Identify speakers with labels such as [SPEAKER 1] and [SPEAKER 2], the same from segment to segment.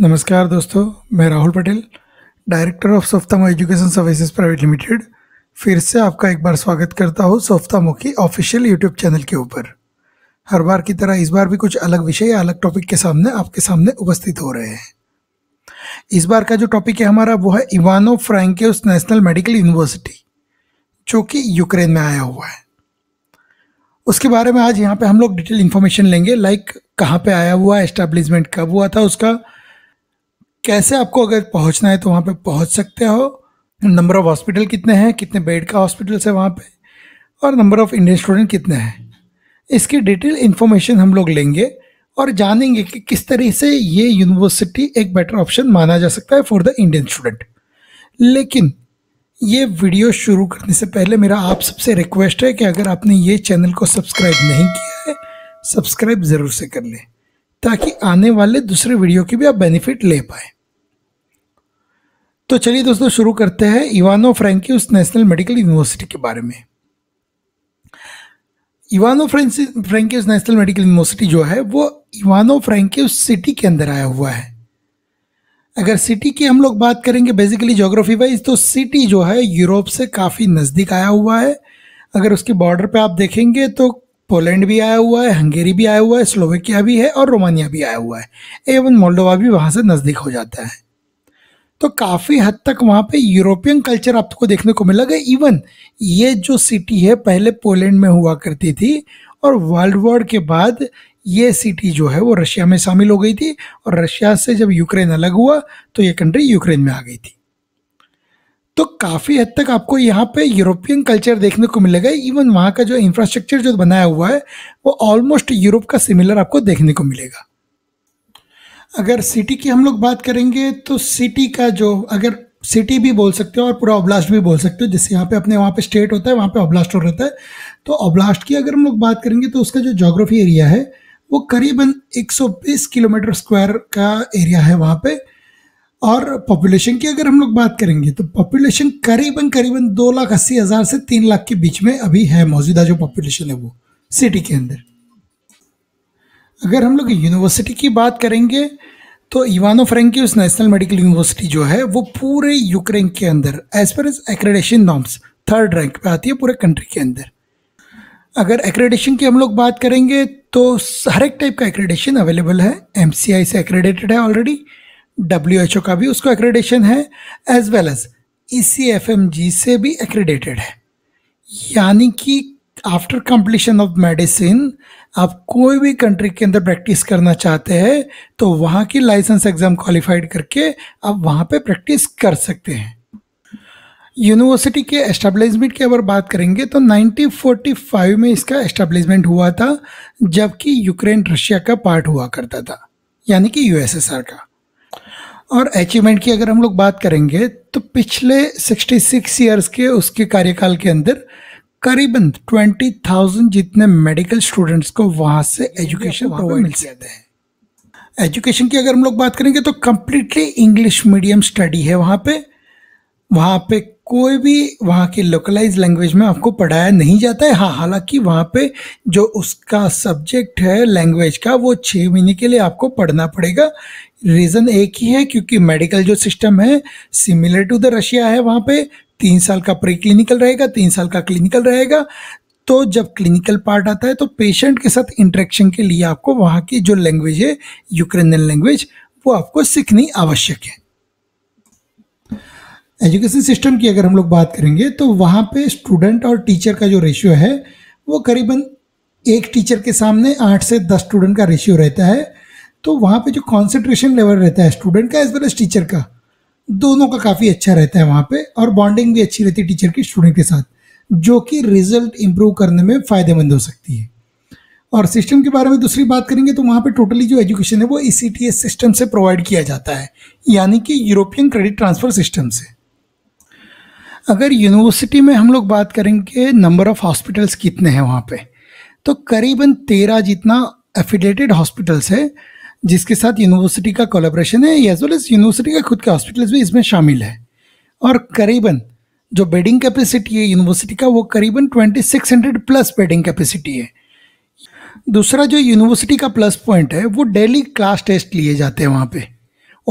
[SPEAKER 1] नमस्कार दोस्तों मैं Rahul Patel director of Softamo education services private limited फिर से आपका एक बार स्वागत करता हूँ सोफ्तामो की ऑफिशियल यूट्यूब चैनल के ऊपर हर बार की तरह इस बार भी कुछ अलग विषय या अलग टॉपिक के सामने आपके सामने उपस्थित हो रहे हैं इस बार का जो टॉपिक है हमारा वो है Ivano Frankivsk national medical university जो कि यूक्रेन में आया हुआ है उसके बारे में आज यहाँ पे हम लोग डिटेल इन्फॉर्मेशन लेंगे लाइक कहाँ पे आया हुआ एस्टेब्लिशमेंट कब हुआ था उसका कैसे आपको अगर पहुंचना है तो वहाँ पे पहुंच सकते हो नंबर ऑफ हॉस्पिटल कितने हैं कितने बेड का हॉस्पिटल्स है वहाँ पे और नंबर ऑफ इंडियन स्टूडेंट कितने हैं इसकी डिटेल इन्फॉर्मेशन हम लोग लेंगे और जानेंगे कि किस तरह से ये यूनिवर्सिटी एक बेटर ऑप्शन माना जा सकता है फॉर द इंडियन स्टूडेंट लेकिन ये वीडियो शुरू करने से पहले मेरा आप सबसे रिक्वेस्ट है कि अगर आपने ये चैनल को सब्सक्राइब नहीं किया है सब्सक्राइब ज़रूर से कर लें ताकि आने वाले दूसरे वीडियो की भी आप बेनिफिट ले पाए तो चलिए दोस्तों शुरू करते हैं इवानो उस नेशनल मेडिकल यूनिवर्सिटी के बारे में Ivano Frankivsk national medical university जो है वो इवानो फ्रेंकियस सिटी के अंदर आया हुआ है अगर सिटी की हम लोग बात करेंगे बेसिकली जोग्राफी वाइज तो सिटी जो है यूरोप से काफ़ी नज़दीक आया हुआ है अगर उसके बॉर्डर पे आप देखेंगे तो पोलैंड भी आया हुआ है हंगेरी भी आया हुआ है स्लोवेकिया भी है और रोमानिया भी आया हुआ है एवं मोल्डोवा भी वहाँ से नज़दीक हो जाता है तो काफ़ी हद तक वहाँ पे यूरोपियन कल्चर आपको देखने को मिला गया इवन ये जो सिटी है पहले पोलैंड में हुआ करती थी और वर्ल्ड वॉर के बाद ये सिटी जो है वो रशिया में शामिल हो गई थी और रशिया से जब यूक्रेन अलग हुआ तो ये कंट्री यूक्रेन में आ गई थी तो काफ़ी हद तक आपको यहाँ पे यूरोपियन कल्चर देखने को मिलेगा इवन वहाँ का जो इंफ्रास्ट्रक्चर जो बनाया हुआ है वो ऑलमोस्ट यूरोप का सिमिलर आपको देखने को मिलेगा अगर सिटी की हम लोग बात करेंगे तो सिटी का जो अगर सिटी भी बोल सकते हो और पूरा ओब्लास्ट भी बोल सकते हो जिससे यहाँ पे अपने वहाँ पे स्टेट होता है वहाँ पे ओब्लास्ट हो रहता है तो ओब्लास्ट की अगर हम लोग बात करेंगे तो उसका जो जोग्राफी एरिया है वो करीबन 120 किलोमीटर स्क्वायर का एरिया है वहाँ पे और पॉपुलेशन की अगर हम लोग बात करेंगे तो पॉपुलेशन करीबन करीबन दो लाख अस्सी हज़ार से तीन लाख के बीच में अभी है मौजूदा जो पॉपुलेशन है वो सिटी के अंदर अगर हम लोग यूनिवर्सिटी की बात करेंगे तो Ivano Frankivsk national medical university जो है वो पूरे यूक्रेन के अंदर as per as accreditation norms third rank पे आती है पूरे कंट्री के अंदर अगर एक्रेडेशन की हम लोग बात करेंगे तो हर एक टाइप का एक्रेडेशन अवेलेबल है एम से एक्रेडेटेड है ऑलरेडी डब्ल्यू एच ओ का भी उसको एक्रेडेशन है as well as E C F M G से भी एक्रेडेटेड है यानी कि आफ्टर कंप्लीशन ऑफ मेडिसिन आप कोई भी कंट्री के अंदर प्रैक्टिस करना चाहते हैं तो वहाँ की लाइसेंस एग्ज़ाम क्वालिफाइड करके आप वहाँ पे प्रैक्टिस कर सकते हैं यूनिवर्सिटी के एस्टेब्लिशमेंट की अगर बात करेंगे तो 1945 में इसका एस्टेब्लिशमेंट हुआ था जबकि यूक्रेन रशिया का पार्ट हुआ करता था यानी कि यूएसएसआर का और अचीवमेंट की अगर हम लोग बात करेंगे तो पिछले 66 इयर्स के उसके कार्यकाल के अंदर करीबन 20,000 जितने मेडिकल स्टूडेंट्स को वहाँ से एजुकेशन प्रोवाइड मिल सकते हैं एजुकेशन की अगर हम लोग बात करेंगे तो कम्प्लीटली इंग्लिश मीडियम स्टडी है वहाँ पे वहाँ पे कोई भी वहाँ के लोकलाइज लैंग्वेज में आपको पढ़ाया नहीं जाता है हाँ हालांकि वहाँ पे जो उसका सब्जेक्ट है लैंग्वेज का वो छः महीने के लिए आपको पढ़ना पड़ेगा रीज़न एक ही है क्योंकि मेडिकल जो सिस्टम है सिमिलर टू द रशिया है वहाँ पे तीन साल का प्री क्लिनिकल रहेगा तीन साल का क्लिनिकल रहेगा तो जब क्लिनिकल पार्ट आता है तो पेशेंट के साथ इंटरेक्शन के लिए आपको वहाँ की जो लैंग्वेज है यूक्रेनियन लैंग्वेज वो आपको सीखनी आवश्यक है एजुकेशन सिस्टम की अगर हम लोग बात करेंगे तो वहाँ पे स्टूडेंट और टीचर का जो रेशियो है वो करीबन एक टीचर के सामने आठ से दस स्टूडेंट का रेशियो रहता है तो वहाँ पे जो कॉन्सेंट्रेशन लेवल रहता है स्टूडेंट का एज वेल एज टीचर का दोनों का काफ़ी अच्छा रहता है वहाँ पे और बॉन्डिंग भी अच्छी रहती है टीचर की स्टूडेंट के साथ जो कि रिजल्ट इम्प्रूव करने में फ़ायदेमंद हो सकती है और सिस्टम के बारे में दूसरी बात करेंगे तो वहाँ पे टोटली जो एजुकेशन है वो ई e सिस्टम से प्रोवाइड किया जाता है यानी कि यूरोपियन क्रेडिट ट्रांसफ़र सिस्टम से अगर यूनिवर्सिटी में हम लोग बात करेंगे नंबर ऑफ़ हॉस्पिटल्स कितने हैं वहाँ पे तो करीबन तेरह जितना एफिडेटेड हॉस्पिटल्स है जिसके साथ यूनिवर्सिटी का कोलाब्रेशन है एज वेल एज यूनिवर्सिटी का खुद के हॉस्पिटल्स भी इसमें शामिल है और करीबन जो बेडिंग कैपेसिटी है यूनिवर्सिटी का वो करीबन 2600 प्लस बेडिंग कैपेसिटी है दूसरा जो यूनिवर्सिटी का प्लस पॉइंट है वो डेली क्लास टेस्ट लिए जाते हैं वहाँ पे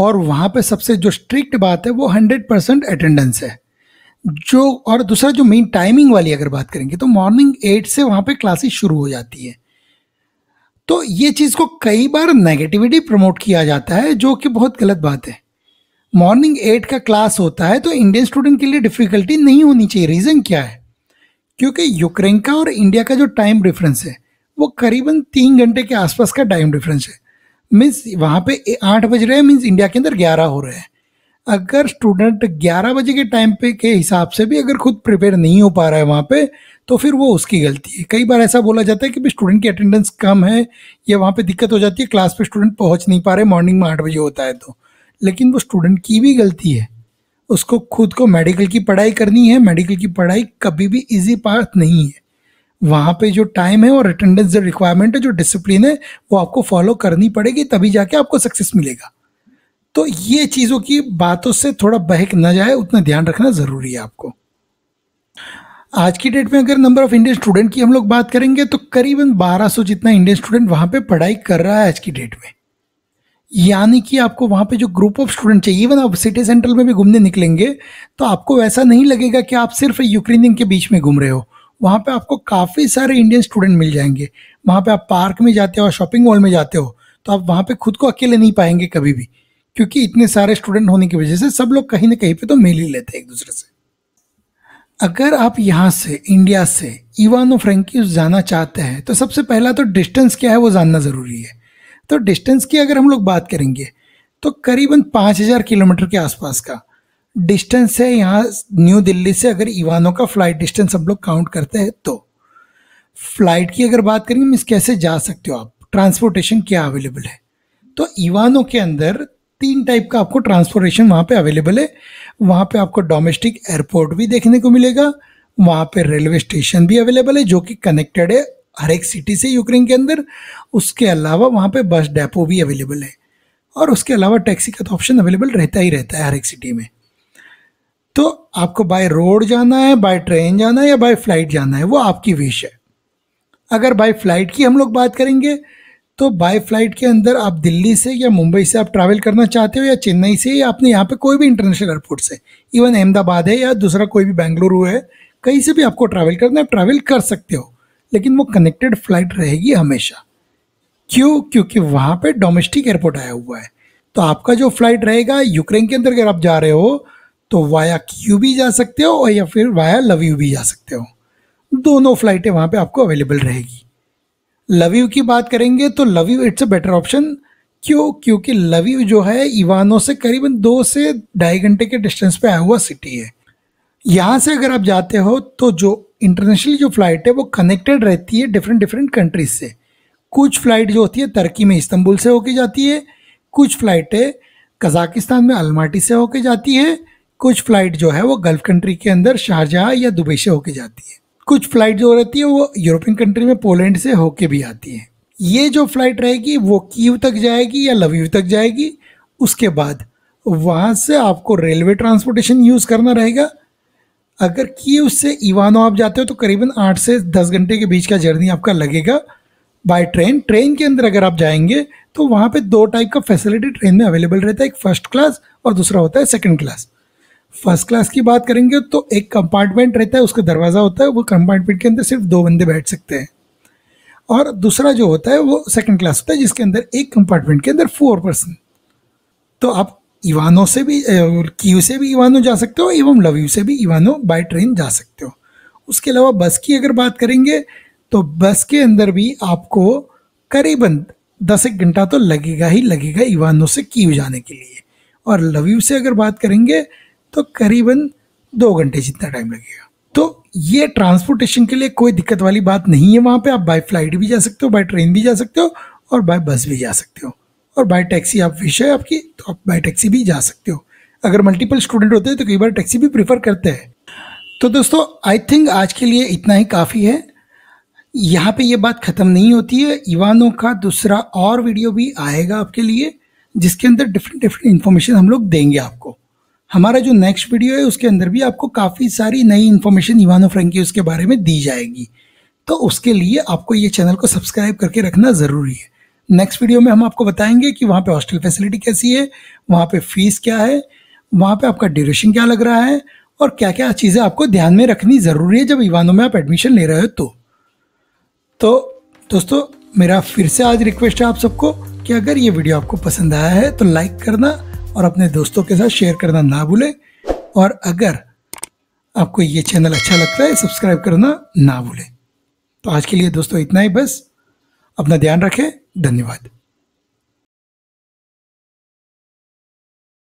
[SPEAKER 1] और वहाँ पे सबसे जो स्ट्रिक्ट बात है वो 100 परसेंट अटेंडेंस है जो और दूसरा जो मेन टाइमिंग वाली अगर बात करेंगे तो मॉर्निंग एट से वहाँ पे क्लासेस शुरू हो जाती है तो ये चीज़ को कई बार नेगेटिविटी प्रमोट किया जाता है जो कि बहुत गलत बात है मॉर्निंग एट का क्लास होता है तो इंडियन स्टूडेंट के लिए डिफ़िकल्टी नहीं होनी चाहिए रीज़न क्या है क्योंकि यूक्रेन का और इंडिया का जो टाइम डिफरेंस है वो करीबन तीन घंटे के आसपास का टाइम डिफरेंस है मीन्स वहाँ पे आठ बज रहे हैं मीन्स इंडिया के अंदर ग्यारह हो रहे हैं अगर स्टूडेंट 11 बजे के टाइम पे के हिसाब से भी अगर खुद प्रिपेयर नहीं हो पा रहा है वहाँ पे तो फिर वो उसकी गलती है कई बार ऐसा बोला जाता है कि भी स्टूडेंट की अटेंडेंस कम है या वहाँ पे दिक्कत हो जाती है क्लास पे स्टूडेंट पहुँच नहीं पा रहे मॉर्निंग में आठ बजे होता है तो लेकिन वो स्टूडेंट की भी गलती है उसको खुद को मेडिकल की पढ़ाई करनी है मेडिकल की पढ़ाई कभी भी ईजी पाथ नहीं है वहाँ पे जो टाइम है और अटेंडेंस जो रिक्वायरमेंट है जो डिसिप्लिन है वो आपको फॉलो करनी पड़ेगी तभी जाके आपको सक्सेस मिलेगा तो ये चीज़ों की बातों से थोड़ा बहक ना जाए उतना ध्यान रखना ज़रूरी है आपको आज की डेट में अगर नंबर ऑफ़ इंडियन स्टूडेंट की हम लोग बात करेंगे तो करीबन 1200 जितना इंडियन स्टूडेंट वहां पे पढ़ाई कर रहा है आज की डेट में यानी कि आपको वहां पे जो ग्रुप ऑफ स्टूडेंट चाहिए इवन आप सिटी सेंट्रल में भी घूमने निकलेंगे तो आपको ऐसा नहीं लगेगा कि आप सिर्फ यूक्रेनियन के बीच में घूम रहे हो वहां पे आपको काफ़ी सारे इंडियन स्टूडेंट मिल जाएंगे वहां पे आप पार्क में जाते हो शॉपिंग मॉल में जाते हो तो आप वहां पे खुद को अकेले नहीं पाएंगे कभी भी क्योंकि इतने सारे स्टूडेंट होने की वजह से सब लोग कहीं ना कहीं पे तो मेल ही लेते हैं एक दूसरे से अगर आप यहाँ से इंडिया से इवानो फ्रेंकी जाना चाहते हैं तो सबसे पहला तो डिस्टेंस क्या है वो जानना ज़रूरी है तो डिस्टेंस की अगर हम लोग बात करेंगे तो करीबन पाँच हज़ार किलोमीटर के आसपास का डिस्टेंस है यहाँ न्यू दिल्ली से अगर इवानो का फ्लाइट डिस्टेंस हम लोग काउंट करते हैं तो फ्लाइट की अगर बात करेंगे मिस कैसे जा सकते हो आप ट्रांसपोर्टेशन क्या अवेलेबल है तो इवानो के अंदर तीन टाइप का आपको ट्रांसपोर्टेशन वहाँ पे अवेलेबल है वहाँ पे आपको डोमेस्टिक एयरपोर्ट भी देखने को मिलेगा वहाँ पे रेलवे स्टेशन भी अवेलेबल है जो कि कनेक्टेड है हर एक सिटी से यूक्रेन के अंदर उसके अलावा वहाँ पे बस डेपो भी अवेलेबल है और उसके अलावा टैक्सी का तो ऑप्शन अवेलेबल रहता ही रहता है हर एक सिटी में तो आपको बाय रोड जाना है बाय ट्रेन जाना है या बाय फ्लाइट जाना है वो आपकी विश है अगर बाय फ्लाइट की हम लोग बात करेंगे तो बाय फ्लाइट के अंदर आप दिल्ली से या मुंबई से आप ट्रैवल करना चाहते हो या चेन्नई से या आपने यहाँ पे कोई भी इंटरनेशनल एयरपोर्ट से इवन अहमदाबाद है या दूसरा कोई भी बेंगलुरु है कहीं से भी आपको ट्रैवल करना है ट्रैवल कर सकते हो लेकिन वो कनेक्टेड फ्लाइट रहेगी हमेशा क्यों क्योंकि वहाँ पर डोमेस्टिक एयरपोर्ट आया हुआ है तो आपका जो फ्लाइट रहेगा यूक्रेन के अंदर अगर आप जा रहे हो तो वाया क्यू भी जा सकते हो या फिर वाया लव यू भी जा सकते हो दोनों फ्लाइटें वहाँ पे आपको अवेलेबल रहेगी लवीव की बात करेंगे तो Lviv it's a better option क्यों क्योंकि लवीव जो है इवानो से करीबन दो से ढाई घंटे के डिस्टेंस पे आया हुआ सिटी है यहाँ से अगर आप जाते हो तो जो इंटरनेशनल जो फ़्लाइट है वो कनेक्टेड रहती है डिफरेंट डिफरेंट कंट्रीज से कुछ फ़्लाइट जो होती है तर्की में इस्तंबुल से होके जाती है कुछ फ़्लाइटें कजाकिस्तान में अलमाटी से होके जाती है कुछ फ़्लाइट जो है वो गल्फ़ कंट्री के अंदर शाहजहाँ या दुबई से होके जाती है कुछ फ्लाइट जो रहती है वो यूरोपियन कंट्री में पोलैंड से होके भी आती है ये जो फ्लाइट रहेगी वो कीव तक जाएगी या लवीव तक जाएगी उसके बाद वहाँ से आपको रेलवे ट्रांसपोर्टेशन यूज़ करना रहेगा अगर कीव से इवानो आप जाते हो तो करीबन आठ से दस घंटे के बीच का जर्नी आपका लगेगा बाय ट्रेन ट्रेन के अंदर अगर आप जाएंगे तो वहाँ पे दो टाइप का फैसिलिटी ट्रेन में अवेलेबल रहता है एक फर्स्ट क्लास और दूसरा होता है सेकंड क्लास फर्स्ट क्लास की बात करेंगे तो एक कंपार्टमेंट रहता है उसका दरवाज़ा होता है वो कंपार्टमेंट के अंदर सिर्फ दो बंदे बैठ सकते हैं और दूसरा जो होता है वो सेकंड क्लास होता है जिसके अंदर एक कंपार्टमेंट के अंदर फोर पर्सन तो आप इवानो से भी क्यू से भी इवानो जा सकते हो एवं यू से भी इवानो बाय ट्रेन जा सकते हो उसके अलावा बस की अगर बात करेंगे तो बस के अंदर भी आपको करीबन दस एक घंटा तो लगेगा ही लगेगा इवानो से क्यू जाने के लिए और यू से अगर बात करेंगे तो करीबन दो घंटे जितना टाइम लगेगा तो ये ट्रांसपोर्टेशन के लिए कोई दिक्कत वाली बात नहीं है वहाँ पे आप बाय फ्लाइट भी जा सकते हो बाय ट्रेन भी जा सकते हो और बाय बस भी जा सकते हो और बाय टैक्सी आप विषय है आपकी तो आप बाय टैक्सी भी जा सकते हो अगर मल्टीपल स्टूडेंट होते हैं तो कई बार टैक्सी भी प्रीफर करते हैं तो दोस्तों आई थिंक आज के लिए इतना ही काफ़ी है यहाँ पे ये बात ख़त्म नहीं होती है इवानों का दूसरा और वीडियो भी आएगा आपके लिए जिसके अंदर डिफरेंट डिफरेंट इन्फॉर्मेशन हम लोग देंगे आपको हमारा जो नेक्स्ट वीडियो है उसके अंदर भी आपको काफ़ी सारी नई इन्फॉर्मेशन इवानो फ्रेंकी उसके बारे में दी जाएगी तो उसके लिए आपको ये चैनल को सब्सक्राइब करके रखना ज़रूरी है नेक्स्ट वीडियो में हम आपको बताएंगे कि वहाँ पे हॉस्टल फैसिलिटी कैसी है वहाँ पे फीस क्या है वहाँ पे आपका ड्यूरेशन क्या लग रहा है और क्या क्या चीज़ें आपको ध्यान में रखनी ज़रूरी है जब इवानों में आप एडमिशन ले रहे हो तो तो दोस्तों मेरा फिर से आज रिक्वेस्ट है आप सबको कि अगर ये वीडियो आपको पसंद आया है तो लाइक करना और अपने दोस्तों के साथ शेयर करना ना भूलें और अगर आपको ये चैनल अच्छा लगता है सब्सक्राइब करना ना भूलें तो आज के लिए दोस्तों इतना ही बस अपना ध्यान रखें धन्यवाद